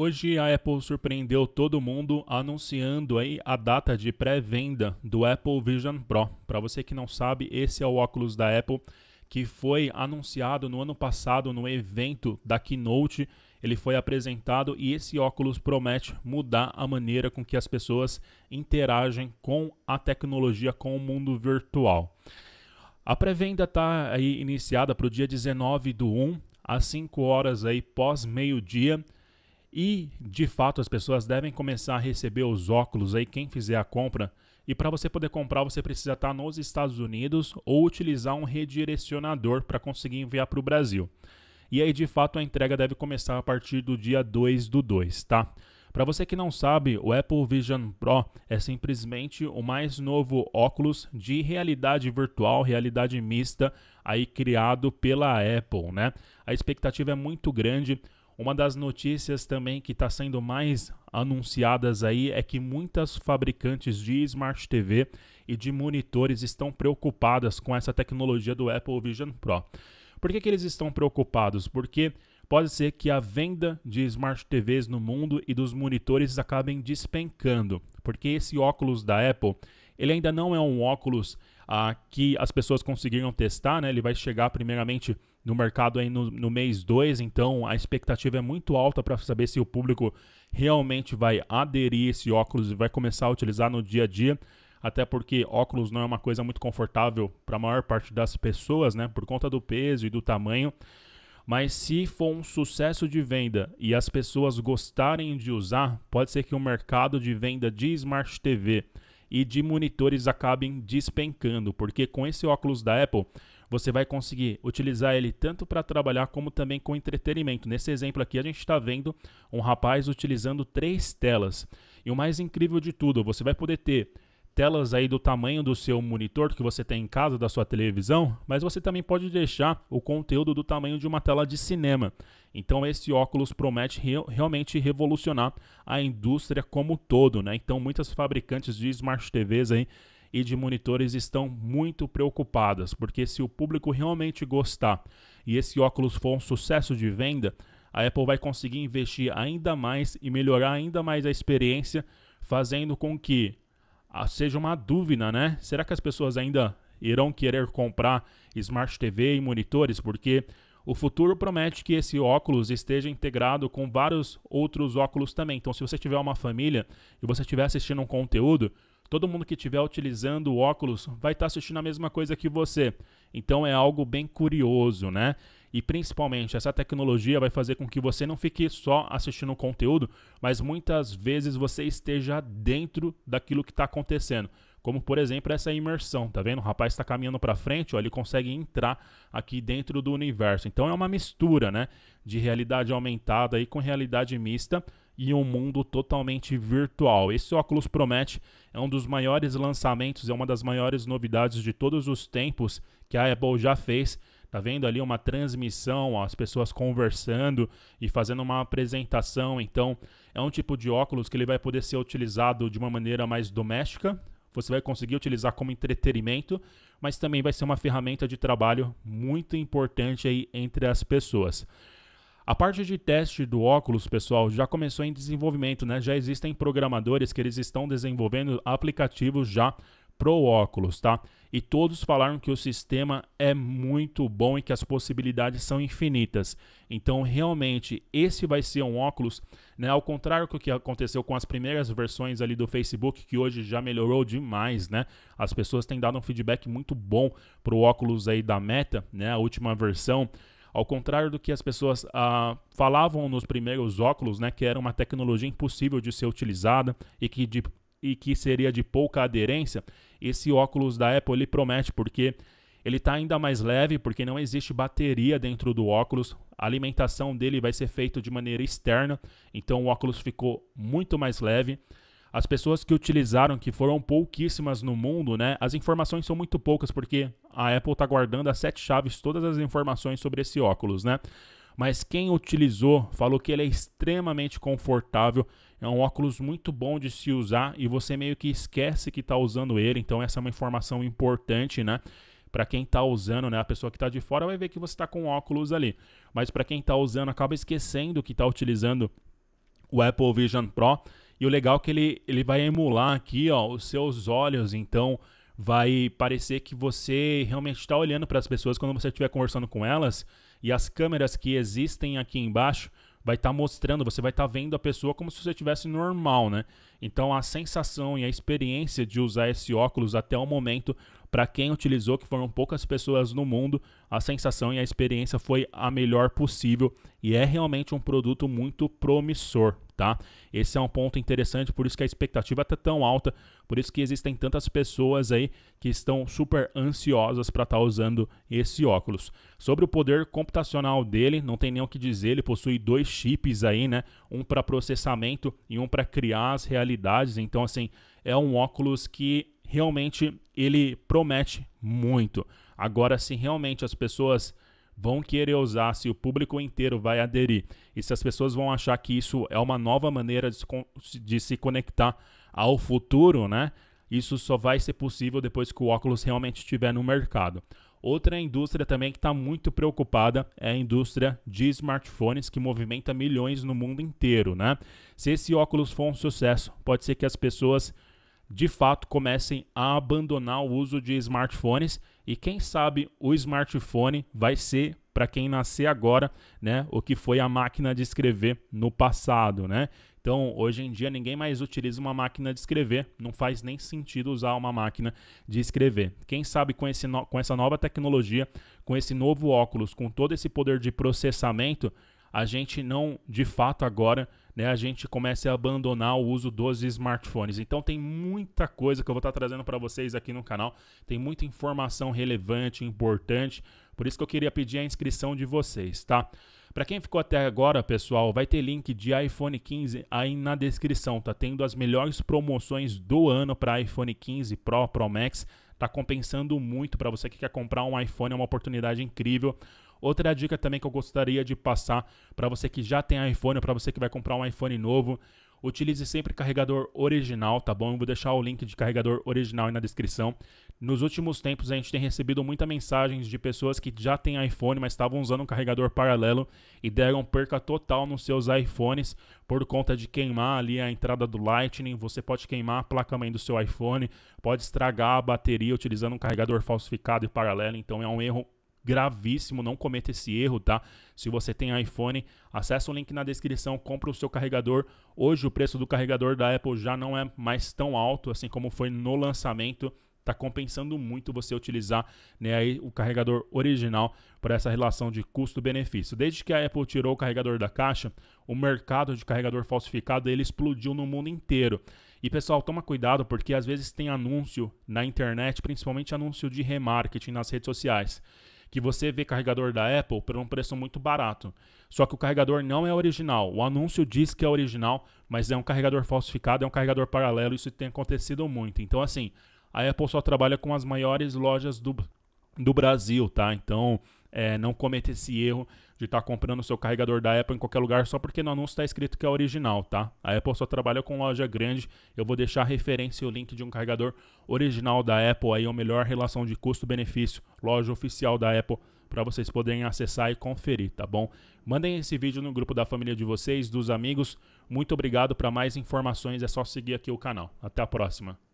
Hoje a Apple surpreendeu todo mundo anunciando aí a data de pré-venda do Apple Vision Pro. Para você que não sabe, esse é o óculos da Apple que foi anunciado no ano passado no evento da Keynote. Ele foi apresentado e esse óculos promete mudar a maneira com que as pessoas interagem com a tecnologia, com o mundo virtual. A pré-venda está iniciada para o dia 19 do 1, às 5 horas aí pós meio-dia. E, de fato, as pessoas devem começar a receber os óculos aí, quem fizer a compra. E para você poder comprar, você precisa estar tá nos Estados Unidos ou utilizar um redirecionador para conseguir enviar para o Brasil. E aí, de fato, a entrega deve começar a partir do dia 2 do 2, tá? Para você que não sabe, o Apple Vision Pro é simplesmente o mais novo óculos de realidade virtual, realidade mista, aí criado pela Apple, né? A expectativa é muito grande uma das notícias também que está sendo mais anunciadas aí é que muitas fabricantes de Smart TV e de monitores estão preocupadas com essa tecnologia do Apple Vision Pro. Por que, que eles estão preocupados? Porque pode ser que a venda de Smart TVs no mundo e dos monitores acabem despencando, porque esse óculos da Apple ele ainda não é um óculos ah, que as pessoas conseguiram testar, né? Ele vai chegar primeiramente no mercado aí no, no mês 2, então a expectativa é muito alta para saber se o público realmente vai aderir esse óculos e vai começar a utilizar no dia a dia, até porque óculos não é uma coisa muito confortável para a maior parte das pessoas, né, por conta do peso e do tamanho. Mas se for um sucesso de venda e as pessoas gostarem de usar, pode ser que o mercado de venda de Smart TV e de monitores acabem despencando, porque com esse óculos da Apple você vai conseguir utilizar ele tanto para trabalhar como também com entretenimento. Nesse exemplo aqui, a gente está vendo um rapaz utilizando três telas. E o mais incrível de tudo, você vai poder ter telas aí do tamanho do seu monitor que você tem em casa, da sua televisão, mas você também pode deixar o conteúdo do tamanho de uma tela de cinema. Então esse óculos promete re realmente revolucionar a indústria como um todo, né? Então muitas fabricantes de smart TVs aí e de monitores estão muito preocupadas, porque se o público realmente gostar e esse óculos for um sucesso de venda, a Apple vai conseguir investir ainda mais e melhorar ainda mais a experiência, fazendo com que ah, seja uma dúvida, né? Será que as pessoas ainda irão querer comprar Smart TV e monitores? Porque o futuro promete que esse óculos esteja integrado com vários outros óculos também. Então, se você tiver uma família e você estiver assistindo um conteúdo, Todo mundo que estiver utilizando o óculos vai estar tá assistindo a mesma coisa que você. Então é algo bem curioso, né? E principalmente, essa tecnologia vai fazer com que você não fique só assistindo o conteúdo, mas muitas vezes você esteja dentro daquilo que está acontecendo. Como, por exemplo, essa imersão, tá vendo? O rapaz está caminhando para frente, ó, ele consegue entrar aqui dentro do universo. Então é uma mistura, né? De realidade aumentada aí com realidade mista e um mundo totalmente virtual. Esse óculos promete, é um dos maiores lançamentos, é uma das maiores novidades de todos os tempos que a Apple já fez. Tá vendo ali uma transmissão, ó, as pessoas conversando e fazendo uma apresentação. Então, é um tipo de óculos que ele vai poder ser utilizado de uma maneira mais doméstica. Você vai conseguir utilizar como entretenimento, mas também vai ser uma ferramenta de trabalho muito importante aí entre as pessoas. A parte de teste do óculos, pessoal, já começou em desenvolvimento, né? Já existem programadores que eles estão desenvolvendo aplicativos já pro óculos, tá? E todos falaram que o sistema é muito bom e que as possibilidades são infinitas. Então, realmente, esse vai ser um óculos, né? Ao contrário do que aconteceu com as primeiras versões ali do Facebook, que hoje já melhorou demais, né? As pessoas têm dado um feedback muito bom pro óculos aí da Meta, né? A última versão ao contrário do que as pessoas ah, falavam nos primeiros óculos, né, que era uma tecnologia impossível de ser utilizada e que, de, e que seria de pouca aderência, esse óculos da Apple ele promete, porque ele está ainda mais leve, porque não existe bateria dentro do óculos, a alimentação dele vai ser feita de maneira externa, então o óculos ficou muito mais leve as pessoas que utilizaram, que foram pouquíssimas no mundo, né? As informações são muito poucas, porque a Apple está guardando as sete chaves, todas as informações sobre esse óculos, né? Mas quem utilizou falou que ele é extremamente confortável, é um óculos muito bom de se usar e você meio que esquece que está usando ele, então essa é uma informação importante, né? para quem está usando, né? A pessoa que está de fora vai ver que você está com óculos ali. Mas para quem está usando, acaba esquecendo que está utilizando o Apple Vision Pro. E o legal é que ele, ele vai emular aqui ó, os seus olhos, então vai parecer que você realmente está olhando para as pessoas quando você estiver conversando com elas. E as câmeras que existem aqui embaixo vai estar tá mostrando, você vai estar tá vendo a pessoa como se você estivesse normal, né? Então a sensação e a experiência de usar esse óculos até o momento, para quem utilizou, que foram poucas pessoas no mundo, a sensação e a experiência foi a melhor possível e é realmente um produto muito promissor tá? Esse é um ponto interessante, por isso que a expectativa está tão alta, por isso que existem tantas pessoas aí que estão super ansiosas para estar tá usando esse óculos. Sobre o poder computacional dele, não tem nem o que dizer, ele possui dois chips aí, né? Um para processamento e um para criar as realidades. Então, assim, é um óculos que realmente ele promete muito. Agora, se realmente as pessoas vão querer usar, se o público inteiro vai aderir e se as pessoas vão achar que isso é uma nova maneira de se, de se conectar ao futuro, né? Isso só vai ser possível depois que o óculos realmente estiver no mercado. Outra indústria também que está muito preocupada é a indústria de smartphones, que movimenta milhões no mundo inteiro, né? Se esse óculos for um sucesso, pode ser que as pessoas de fato comecem a abandonar o uso de smartphones e quem sabe o smartphone vai ser para quem nascer agora, né, o que foi a máquina de escrever no passado, né? Então, hoje em dia ninguém mais utiliza uma máquina de escrever, não faz nem sentido usar uma máquina de escrever. Quem sabe com, esse no, com essa nova tecnologia, com esse novo óculos, com todo esse poder de processamento, a gente não, de fato, agora, né, a gente comece a abandonar o uso dos smartphones. Então tem muita coisa que eu vou estar trazendo para vocês aqui no canal, tem muita informação relevante, importante, por isso que eu queria pedir a inscrição de vocês, tá? Para quem ficou até agora, pessoal, vai ter link de iPhone 15 aí na descrição. Tá tendo as melhores promoções do ano para iPhone 15 Pro, Pro Max. Tá compensando muito para você que quer comprar um iPhone, é uma oportunidade incrível. Outra dica também que eu gostaria de passar para você que já tem iPhone ou para você que vai comprar um iPhone novo, utilize sempre carregador original, tá bom? Eu vou deixar o link de carregador original aí na descrição. Nos últimos tempos a gente tem recebido muitas mensagens de pessoas que já têm iPhone, mas estavam usando um carregador paralelo e deram perca total nos seus iPhones por conta de queimar ali a entrada do Lightning. Você pode queimar a placa mãe do seu iPhone, pode estragar a bateria utilizando um carregador falsificado e paralelo, então é um erro gravíssimo, não cometa esse erro, tá? Se você tem iPhone, acessa o link na descrição, compra o seu carregador. Hoje o preço do carregador da Apple já não é mais tão alto assim como foi no lançamento. Tá compensando muito você utilizar né, aí, o carregador original para essa relação de custo-benefício. Desde que a Apple tirou o carregador da caixa, o mercado de carregador falsificado ele explodiu no mundo inteiro. E pessoal, toma cuidado porque às vezes tem anúncio na internet, principalmente anúncio de remarketing nas redes sociais que você vê carregador da Apple por um preço muito barato. Só que o carregador não é original. O anúncio diz que é original, mas é um carregador falsificado, é um carregador paralelo. Isso tem acontecido muito. Então, assim, a Apple só trabalha com as maiores lojas do, do Brasil, tá? Então, é, não cometa esse erro de estar tá comprando o seu carregador da Apple em qualquer lugar só porque no anúncio está escrito que é original, tá? A Apple só trabalha com loja grande. Eu vou deixar a referência e o link de um carregador original da Apple aí, a melhor relação de custo-benefício, loja oficial da Apple, para vocês poderem acessar e conferir, tá bom? Mandem esse vídeo no grupo da família de vocês, dos amigos. Muito obrigado. Para mais informações é só seguir aqui o canal. Até a próxima.